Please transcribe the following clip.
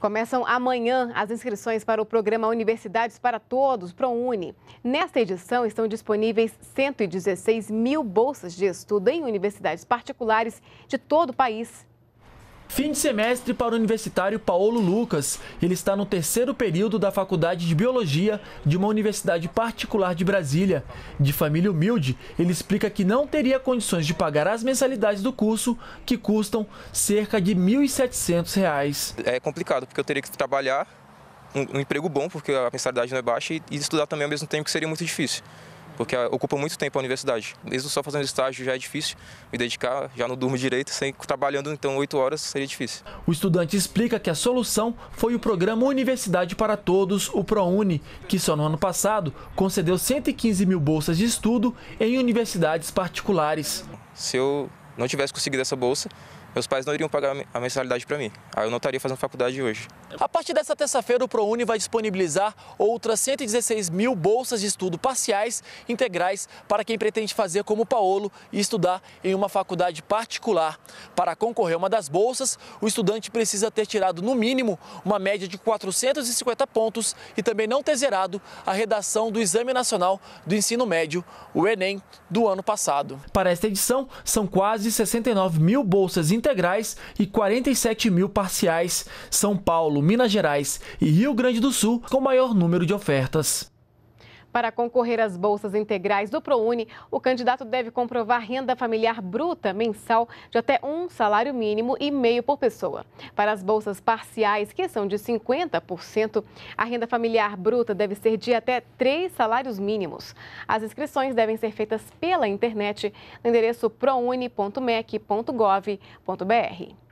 Começam amanhã as inscrições para o programa Universidades para Todos, ProUni. Nesta edição estão disponíveis 116 mil bolsas de estudo em universidades particulares de todo o país. Fim de semestre para o universitário Paulo Lucas. Ele está no terceiro período da Faculdade de Biologia de uma universidade particular de Brasília. De família humilde, ele explica que não teria condições de pagar as mensalidades do curso, que custam cerca de R$ 1.700. É complicado, porque eu teria que trabalhar um, um emprego bom, porque a mensalidade não é baixa, e, e estudar também ao mesmo tempo, que seria muito difícil porque ocupa muito tempo a universidade. Mesmo só fazendo estágio já é difícil me dedicar, já não durmo direito, sem trabalhando então oito horas seria difícil. O estudante explica que a solução foi o programa Universidade para Todos, o ProUni, que só no ano passado concedeu 115 mil bolsas de estudo em universidades particulares. Se eu não tivesse conseguido essa bolsa, meus pais não iriam pagar a mensalidade para mim. Aí eu não estaria fazendo faculdade hoje. A partir dessa terça-feira, o ProUni vai disponibilizar outras 116 mil bolsas de estudo parciais integrais para quem pretende fazer como Paolo e estudar em uma faculdade particular. Para concorrer a uma das bolsas, o estudante precisa ter tirado, no mínimo, uma média de 450 pontos e também não ter zerado a redação do Exame Nacional do Ensino Médio, o Enem, do ano passado. Para esta edição, são quase 69 mil bolsas integrais e 47 mil parciais. São Paulo, Minas Gerais e Rio Grande do Sul com maior número de ofertas. Para concorrer às bolsas integrais do ProUni, o candidato deve comprovar renda familiar bruta mensal de até um salário mínimo e meio por pessoa. Para as bolsas parciais, que são de 50%, a renda familiar bruta deve ser de até três salários mínimos. As inscrições devem ser feitas pela internet no endereço prouni.mec.gov.br.